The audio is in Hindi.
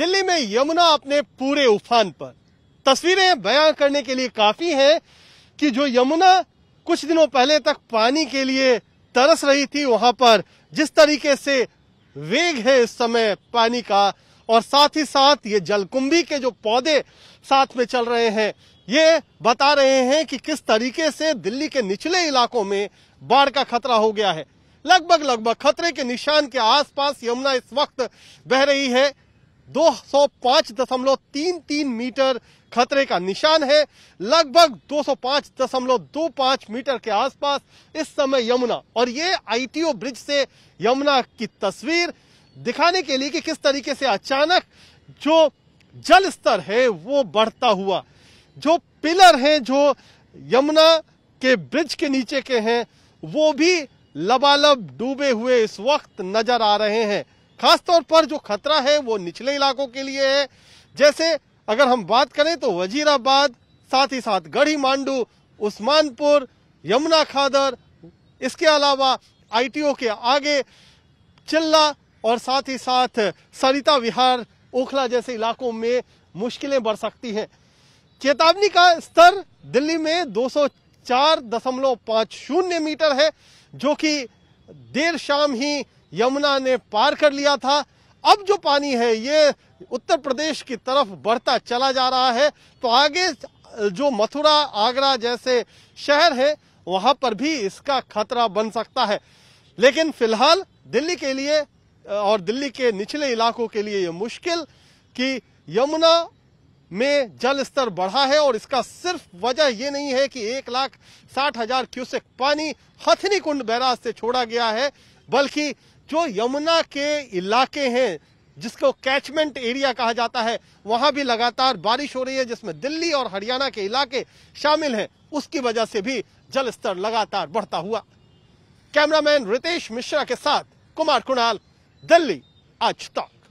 दिल्ली में यमुना अपने पूरे उफान पर तस्वीरें बयां करने के लिए काफी हैं कि जो यमुना कुछ दिनों पहले तक पानी के लिए तरस रही थी वहां पर जिस तरीके से वेग है इस समय पानी का और साथ ही साथ ये जलकुंभी के जो पौधे साथ में चल रहे हैं ये बता रहे हैं कि किस तरीके से दिल्ली के निचले इलाकों में बाढ़ का खतरा हो गया है लगभग लगभग खतरे के निशान के आसपास यमुना इस वक्त बह रही है 205.33 मीटर खतरे का निशान है लगभग 205.25 मीटर के आसपास इस समय यमुना और ये आईटीओ ब्रिज से यमुना की तस्वीर दिखाने के लिए कि किस तरीके से अचानक जो जल स्तर है वो बढ़ता हुआ जो पिलर हैं जो यमुना के ब्रिज के नीचे के हैं वो भी लबालब डूबे हुए इस वक्त नजर आ रहे हैं खासतौर पर जो खतरा है वो निचले इलाकों के लिए है जैसे अगर हम बात करें तो वजीराबाद साथ ही साथ गढ़ी मांडू उस्मानपुर यमुना खादर इसके अलावा आईटीओ के आगे चिल्ला और साथ ही साथ सरिता विहार ओखला जैसे इलाकों में मुश्किलें बढ़ सकती हैं चेतावनी का स्तर दिल्ली में दो सौ मीटर है जो कि देर शाम ही यमुना ने पार कर लिया था अब जो पानी है ये उत्तर प्रदेश की तरफ बढ़ता चला जा रहा है तो आगे जो मथुरा आगरा जैसे शहर है वहां पर भी इसका खतरा बन सकता है लेकिन फिलहाल दिल्ली के लिए और दिल्ली के निचले इलाकों के लिए ये मुश्किल कि यमुना में जल स्तर बढ़ा है और इसका सिर्फ वजह ये नहीं है कि एक लाख साठ हजार क्यूसेक पानी हथनी कुंड बैराज से छोड़ा गया है बल्कि जो यमुना के इलाके हैं जिसको कैचमेंट एरिया कहा जाता है वहां भी लगातार बारिश हो रही है जिसमें दिल्ली और हरियाणा के इलाके शामिल हैं उसकी वजह से भी जल स्तर लगातार बढ़ता हुआ कैमरामैन रितेश मिश्रा के साथ कुमार कुणाल दिल्ली आज तक